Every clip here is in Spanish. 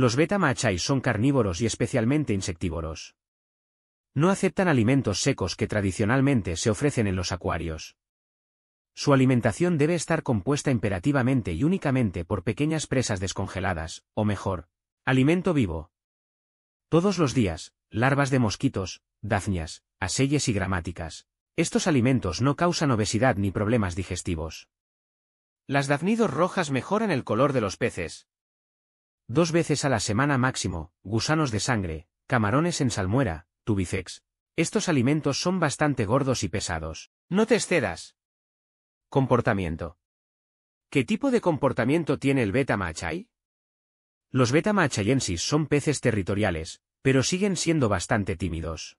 Los beta son carnívoros y especialmente insectívoros. No aceptan alimentos secos que tradicionalmente se ofrecen en los acuarios. Su alimentación debe estar compuesta imperativamente y únicamente por pequeñas presas descongeladas, o mejor, alimento vivo. Todos los días, larvas de mosquitos, dafnias, aselles y gramáticas. Estos alimentos no causan obesidad ni problemas digestivos. Las dafnidos rojas mejoran el color de los peces, Dos veces a la semana máximo, gusanos de sangre, camarones en salmuera, tubicex. Estos alimentos son bastante gordos y pesados. No te excedas. Comportamiento. ¿Qué tipo de comportamiento tiene el beta Los beta son peces territoriales, pero siguen siendo bastante tímidos.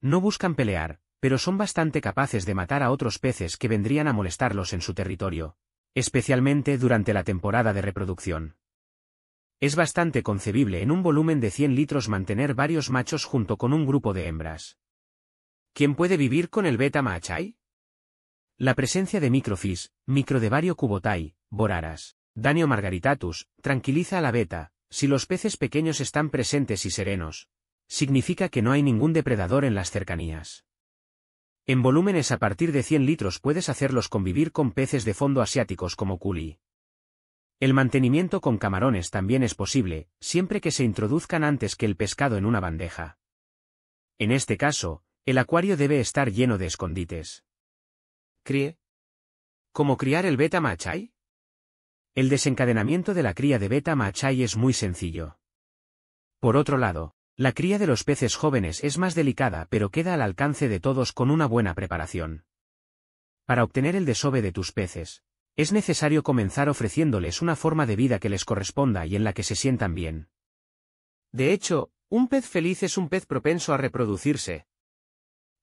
No buscan pelear, pero son bastante capaces de matar a otros peces que vendrían a molestarlos en su territorio, especialmente durante la temporada de reproducción. Es bastante concebible en un volumen de 100 litros mantener varios machos junto con un grupo de hembras. ¿Quién puede vivir con el beta machai? La presencia de microfis, microdevario cubotai, boraras, danio margaritatus, tranquiliza a la beta, si los peces pequeños están presentes y serenos. Significa que no hay ningún depredador en las cercanías. En volúmenes a partir de 100 litros puedes hacerlos convivir con peces de fondo asiáticos como culi, el mantenimiento con camarones también es posible, siempre que se introduzcan antes que el pescado en una bandeja. En este caso, el acuario debe estar lleno de escondites. Críe. ¿Cómo criar el beta machai? El desencadenamiento de la cría de beta machai es muy sencillo. Por otro lado, la cría de los peces jóvenes es más delicada pero queda al alcance de todos con una buena preparación. Para obtener el desove de tus peces, es necesario comenzar ofreciéndoles una forma de vida que les corresponda y en la que se sientan bien. De hecho, un pez feliz es un pez propenso a reproducirse.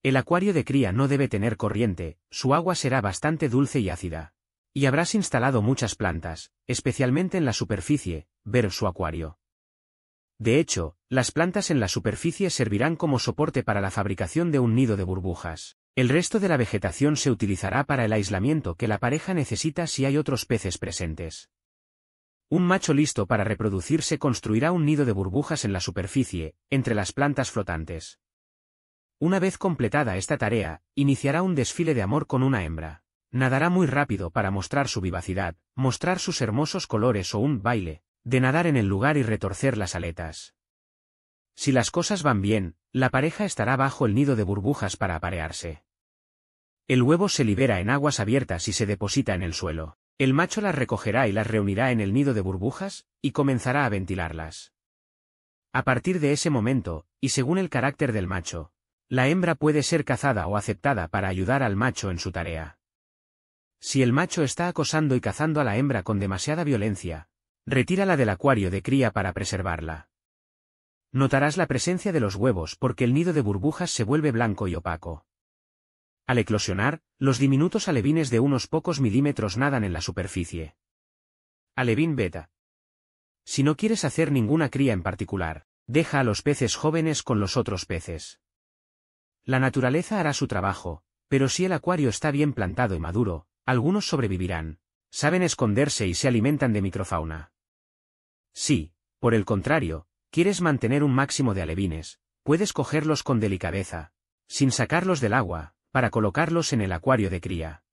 El acuario de cría no debe tener corriente, su agua será bastante dulce y ácida. Y habrás instalado muchas plantas, especialmente en la superficie, ver su acuario. De hecho, las plantas en la superficie servirán como soporte para la fabricación de un nido de burbujas. El resto de la vegetación se utilizará para el aislamiento que la pareja necesita si hay otros peces presentes. Un macho listo para reproducirse construirá un nido de burbujas en la superficie, entre las plantas flotantes. Una vez completada esta tarea, iniciará un desfile de amor con una hembra. Nadará muy rápido para mostrar su vivacidad, mostrar sus hermosos colores o un baile, de nadar en el lugar y retorcer las aletas. Si las cosas van bien, la pareja estará bajo el nido de burbujas para aparearse. El huevo se libera en aguas abiertas y se deposita en el suelo. El macho las recogerá y las reunirá en el nido de burbujas, y comenzará a ventilarlas. A partir de ese momento, y según el carácter del macho, la hembra puede ser cazada o aceptada para ayudar al macho en su tarea. Si el macho está acosando y cazando a la hembra con demasiada violencia, retírala del acuario de cría para preservarla. Notarás la presencia de los huevos porque el nido de burbujas se vuelve blanco y opaco. Al eclosionar, los diminutos alevines de unos pocos milímetros nadan en la superficie. Alevín beta. Si no quieres hacer ninguna cría en particular, deja a los peces jóvenes con los otros peces. La naturaleza hará su trabajo, pero si el acuario está bien plantado y maduro, algunos sobrevivirán, saben esconderse y se alimentan de microfauna. Sí, por el contrario, ¿Quieres mantener un máximo de alevines? Puedes cogerlos con delicadeza, sin sacarlos del agua, para colocarlos en el acuario de cría.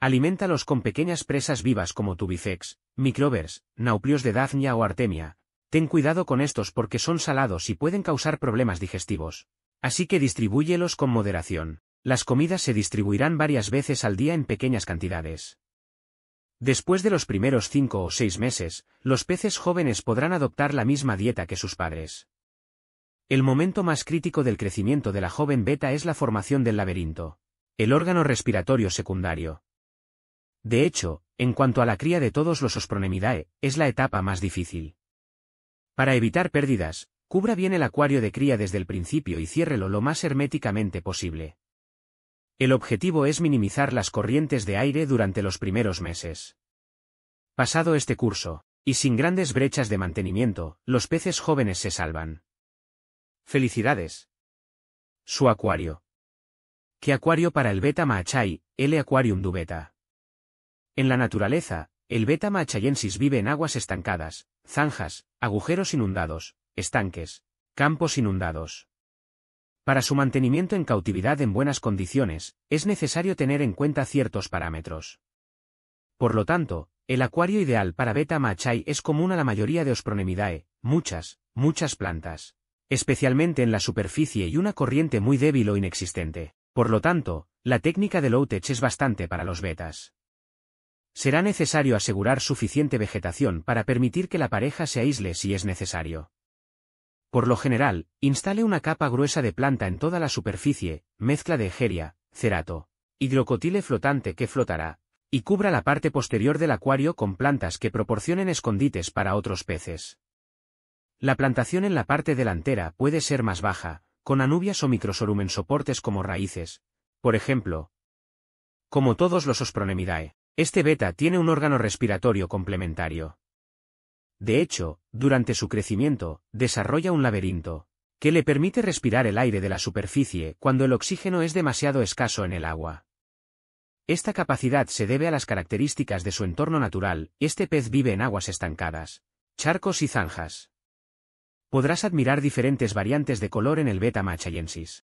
Aliméntalos con pequeñas presas vivas como tubifex, microbers, nauplios de daphnia o artemia. Ten cuidado con estos porque son salados y pueden causar problemas digestivos. Así que distribúyelos con moderación. Las comidas se distribuirán varias veces al día en pequeñas cantidades. Después de los primeros cinco o seis meses, los peces jóvenes podrán adoptar la misma dieta que sus padres. El momento más crítico del crecimiento de la joven beta es la formación del laberinto, el órgano respiratorio secundario. De hecho, en cuanto a la cría de todos los ospronemidae, es la etapa más difícil. Para evitar pérdidas, cubra bien el acuario de cría desde el principio y ciérrelo lo más herméticamente posible. El objetivo es minimizar las corrientes de aire durante los primeros meses. Pasado este curso, y sin grandes brechas de mantenimiento, los peces jóvenes se salvan. Felicidades. Su acuario. ¿Qué acuario para el beta Machai, L. aquarium du beta? En la naturaleza, el beta Machayensis vive en aguas estancadas, zanjas, agujeros inundados, estanques, campos inundados. Para su mantenimiento en cautividad en buenas condiciones, es necesario tener en cuenta ciertos parámetros. Por lo tanto, el acuario ideal para Beta machai es común a la mayoría de Ospronemidae, muchas, muchas plantas. Especialmente en la superficie y una corriente muy débil o inexistente. Por lo tanto, la técnica de low-tech es bastante para los betas. Será necesario asegurar suficiente vegetación para permitir que la pareja se aísle si es necesario. Por lo general, instale una capa gruesa de planta en toda la superficie, mezcla de egeria, cerato, hidrocotile flotante que flotará, y cubra la parte posterior del acuario con plantas que proporcionen escondites para otros peces. La plantación en la parte delantera puede ser más baja, con anubias o microsorumen soportes como raíces, por ejemplo. Como todos los ospronemidae, este beta tiene un órgano respiratorio complementario. De hecho, durante su crecimiento, desarrolla un laberinto, que le permite respirar el aire de la superficie cuando el oxígeno es demasiado escaso en el agua. Esta capacidad se debe a las características de su entorno natural, este pez vive en aguas estancadas, charcos y zanjas. Podrás admirar diferentes variantes de color en el Beta machayensis.